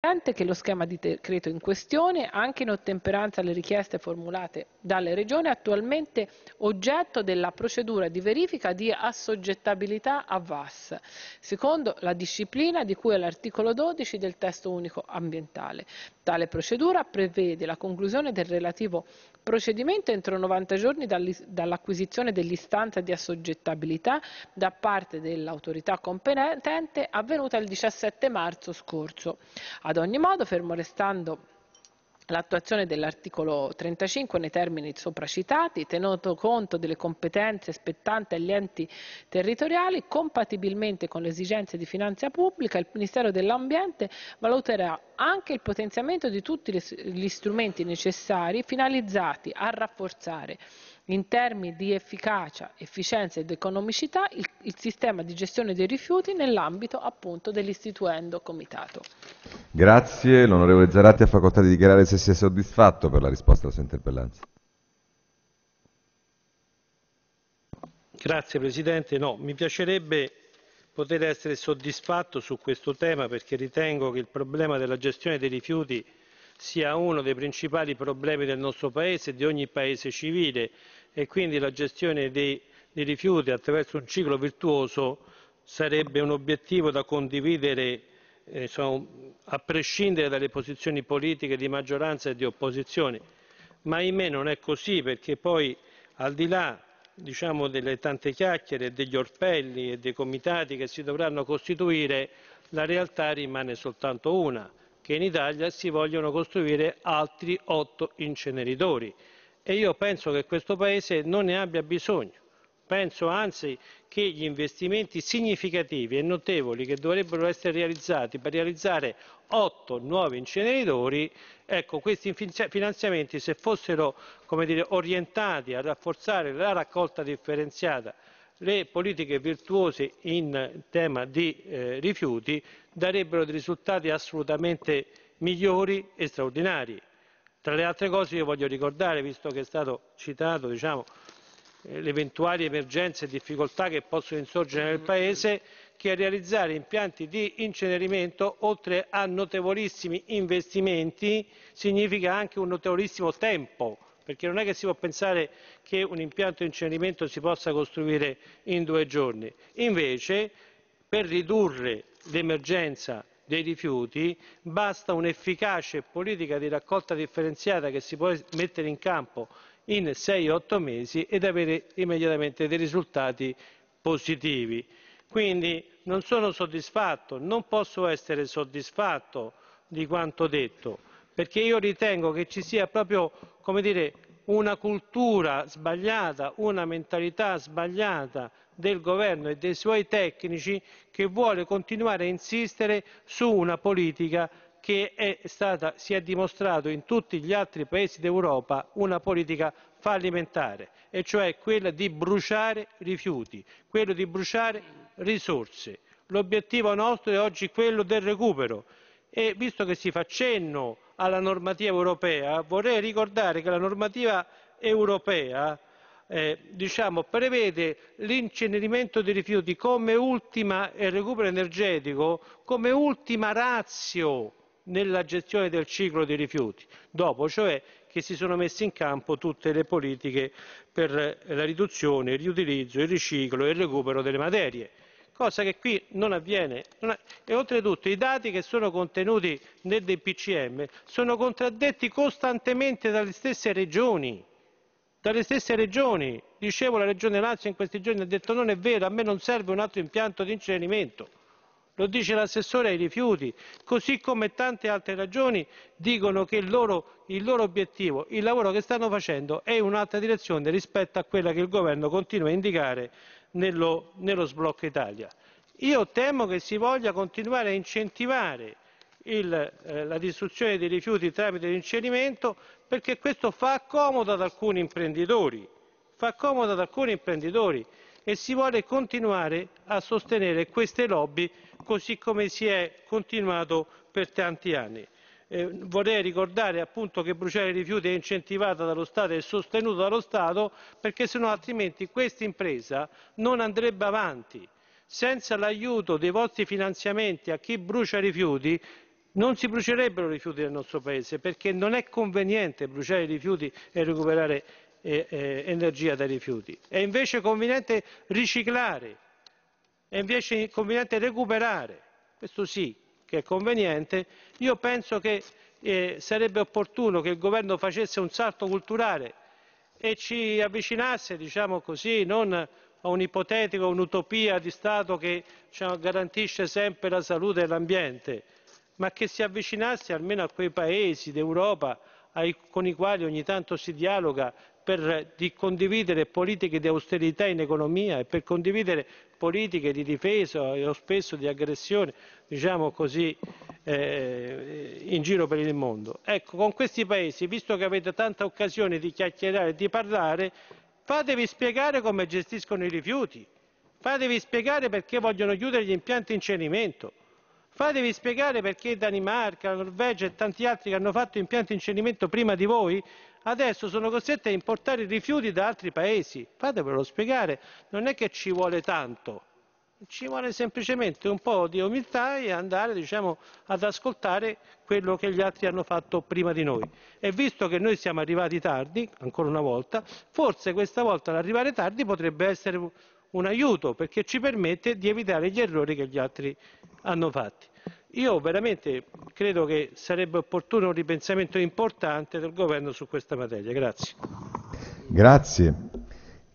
evidente che lo schema di decreto in questione, anche in ottemperanza alle richieste formulate dalle Regioni, è attualmente oggetto della procedura di verifica di assoggettabilità a VAS, secondo la disciplina di cui è l'articolo 12 del testo unico ambientale. Tale procedura prevede la conclusione del relativo procedimento entro 90 giorni dall'acquisizione dell'istanza di assoggettabilità da parte dell'autorità competente avvenuta il 17 marzo scorso. Ad ogni modo, fermo restando l'attuazione dell'articolo 35 nei termini sopra citati, tenuto conto delle competenze spettanti agli enti territoriali, compatibilmente con le esigenze di finanza pubblica, il Ministero dell'Ambiente valuterà anche il potenziamento di tutti gli strumenti necessari finalizzati a rafforzare in termini di efficacia, efficienza ed economicità, il, il sistema di gestione dei rifiuti nell'ambito appunto dell'istituendo comitato. Grazie, l'onorevole Zaratti ha facoltà di dichiarare se si è soddisfatto per la risposta alla sua interpellanza. Grazie Presidente, no, mi piacerebbe poter essere soddisfatto su questo tema perché ritengo che il problema della gestione dei rifiuti sia uno dei principali problemi del nostro Paese e di ogni Paese civile e quindi la gestione dei, dei rifiuti attraverso un ciclo virtuoso sarebbe un obiettivo da condividere eh, insomma, a prescindere dalle posizioni politiche di maggioranza e di opposizione. Ma ahimè non è così perché poi al di là diciamo, delle tante chiacchiere, degli orpelli e dei comitati che si dovranno costituire, la realtà rimane soltanto una, che in Italia si vogliono costruire altri otto inceneritori e io penso che questo Paese non ne abbia bisogno. Penso anzi che gli investimenti significativi e notevoli che dovrebbero essere realizzati per realizzare otto nuovi inceneritori, ecco, questi finanziamenti se fossero dire, orientati a rafforzare la raccolta differenziata, le politiche virtuose in tema di eh, rifiuti darebbero dei risultati assolutamente migliori e straordinari. Tra le altre cose io voglio ricordare, visto che è stato citato diciamo, eh, le eventuali emergenze e difficoltà che possono insorgere nel Paese, che realizzare impianti di incenerimento, oltre a notevolissimi investimenti, significa anche un notevolissimo tempo, perché non è che si può pensare che un impianto di incenerimento si possa costruire in due giorni. Invece, per ridurre l'emergenza dei rifiuti, basta un'efficace politica di raccolta differenziata che si può mettere in campo in 6-8 mesi ed avere immediatamente dei risultati positivi. Quindi non sono soddisfatto, non posso essere soddisfatto di quanto detto, perché io ritengo che ci sia proprio, come dire, una cultura sbagliata, una mentalità sbagliata del governo e dei suoi tecnici che vuole continuare a insistere su una politica che è stata, si è dimostrato in tutti gli altri paesi d'Europa, una politica fallimentare, e cioè quella di bruciare rifiuti, quello di bruciare risorse. L'obiettivo nostro è oggi quello del recupero e visto che si fa cenno alla normativa europea, vorrei ricordare che la normativa europea eh, diciamo, prevede l'incenerimento dei rifiuti come ultima e eh, il recupero energetico come ultima razio nella gestione del ciclo dei rifiuti, dopo cioè che si sono messe in campo tutte le politiche per la riduzione, il riutilizzo, il riciclo e il recupero delle materie cosa che qui non avviene. Non è... E oltretutto i dati che sono contenuti nel DPCM sono contraddetti costantemente dalle stesse regioni. Dalle stesse regioni, dicevo la regione Lazio in questi giorni ha detto non è vero, a me non serve un altro impianto di incenerimento lo dice l'assessore ai rifiuti, così come tante altre ragioni dicono che il loro, il loro, obiettivo, il lavoro che stanno facendo è in un'altra direzione rispetto a quella che il governo continua a indicare nello, nello sblocco Italia. Io temo che si voglia continuare a incentivare il, eh, la distruzione dei rifiuti tramite l'incenerimento perché questo fa comodo ad alcuni imprenditori, fa accomodo ad alcuni imprenditori e si vuole continuare a sostenere queste lobby così come si è continuato per tanti anni. Eh, vorrei ricordare appunto che bruciare i rifiuti è incentivata dallo Stato e sostenuto dallo Stato perché sennò altrimenti questa impresa non andrebbe avanti. Senza l'aiuto dei vostri finanziamenti a chi brucia rifiuti non si brucerebbero rifiuti nel nostro paese perché non è conveniente bruciare i rifiuti e recuperare eh, eh, energia dai rifiuti. È invece conveniente riciclare, è invece conveniente recuperare, questo sì, che è conveniente, io penso che eh, sarebbe opportuno che il governo facesse un salto culturale e ci avvicinasse, diciamo così, non a un'ipotetica, un'utopia di Stato che diciamo, garantisce sempre la salute e l'ambiente, ma che si avvicinasse almeno a quei paesi d'Europa ai, con i quali ogni tanto si dialoga per eh, condividere politiche di austerità in economia e per condividere politiche di difesa o spesso di aggressione, diciamo così, eh, eh, in giro per il mondo. Ecco, con questi paesi, visto che avete tanta occasione di chiacchierare e di parlare, fatevi spiegare come gestiscono i rifiuti, fatevi spiegare perché vogliono chiudere gli impianti in cerimento. Fatevi spiegare perché Danimarca, Norvegia e tanti altri che hanno fatto impianti in cedimento prima di voi adesso sono costretti a importare rifiuti da altri paesi. Fatevelo spiegare, non è che ci vuole tanto, ci vuole semplicemente un po' di umiltà e andare diciamo, ad ascoltare quello che gli altri hanno fatto prima di noi. E visto che noi siamo arrivati tardi, ancora una volta, forse questa volta l'arrivare tardi potrebbe essere un aiuto perché ci permette di evitare gli errori che gli altri hanno fatti. Io veramente credo che sarebbe opportuno un ripensamento importante del governo su questa materia. Grazie. Grazie.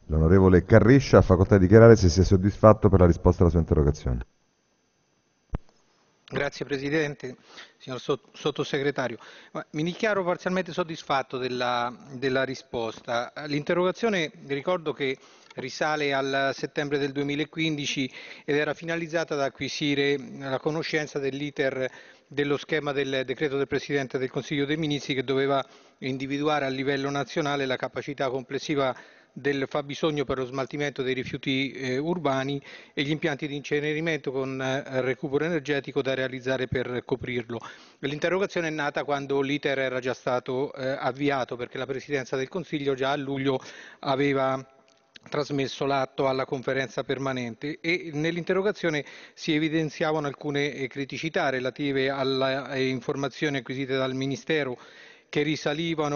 L'onorevole Carriscia ha facoltà di dichiarare se sia soddisfatto per la risposta alla sua interrogazione. Grazie Presidente, signor Sottosegretario. Mi dichiaro parzialmente soddisfatto della, della risposta. L'interrogazione ricordo che risale al settembre del 2015 ed era finalizzata ad acquisire la conoscenza dell'iter dello schema del decreto del Presidente del Consiglio dei Ministri che doveva individuare a livello nazionale la capacità complessiva del fabbisogno per lo smaltimento dei rifiuti eh, urbani e gli impianti di incenerimento con eh, recupero energetico da realizzare per coprirlo. L'interrogazione è nata quando l'iter era già stato eh, avviato perché la Presidenza del Consiglio già a luglio aveva trasmesso l'atto alla conferenza permanente e nell'interrogazione si evidenziavano alcune eh, criticità relative alle eh, informazioni acquisite dal Ministero che risalivano